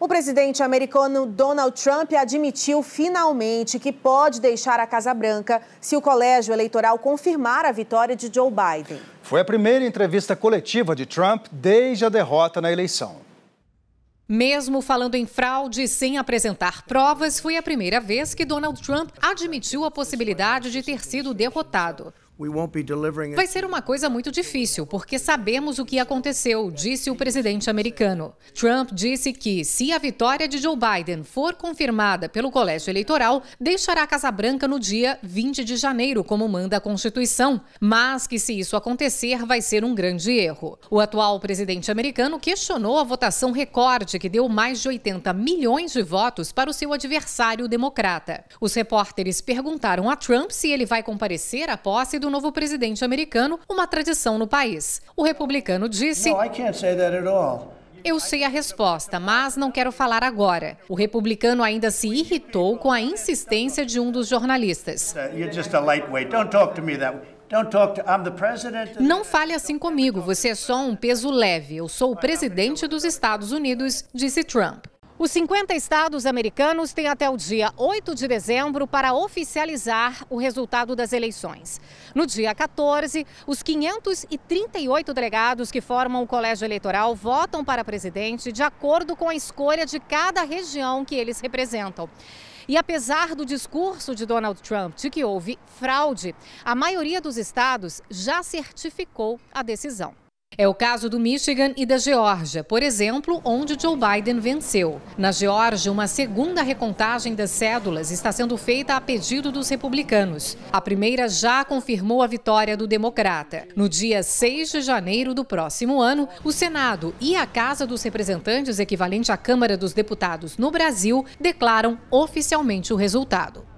O presidente americano Donald Trump admitiu finalmente que pode deixar a Casa Branca se o colégio eleitoral confirmar a vitória de Joe Biden. Foi a primeira entrevista coletiva de Trump desde a derrota na eleição. Mesmo falando em fraude sem apresentar provas, foi a primeira vez que Donald Trump admitiu a possibilidade de ter sido derrotado. Vai ser uma coisa muito difícil, porque sabemos o que aconteceu, disse o presidente americano. Trump disse que, se a vitória de Joe Biden for confirmada pelo colégio eleitoral, deixará a Casa Branca no dia 20 de janeiro, como manda a Constituição, mas que, se isso acontecer, vai ser um grande erro. O atual presidente americano questionou a votação recorde, que deu mais de 80 milhões de votos para o seu adversário democrata. Os repórteres perguntaram a Trump se ele vai comparecer à posse do um novo presidente americano, uma tradição no país. O republicano disse. Não, eu sei a resposta, mas não quero falar agora. O republicano ainda se irritou com a insistência de um dos jornalistas. Uh, não fale assim comigo, você é só um peso leve. Eu sou o presidente dos Estados Unidos, disse Trump. Os 50 estados americanos têm até o dia 8 de dezembro para oficializar o resultado das eleições. No dia 14, os 538 delegados que formam o colégio eleitoral votam para presidente de acordo com a escolha de cada região que eles representam. E apesar do discurso de Donald Trump de que houve fraude, a maioria dos estados já certificou a decisão. É o caso do Michigan e da Geórgia, por exemplo, onde Joe Biden venceu. Na Geórgia, uma segunda recontagem das cédulas está sendo feita a pedido dos republicanos. A primeira já confirmou a vitória do democrata. No dia 6 de janeiro do próximo ano, o Senado e a Casa dos Representantes, equivalente à Câmara dos Deputados no Brasil, declaram oficialmente o resultado.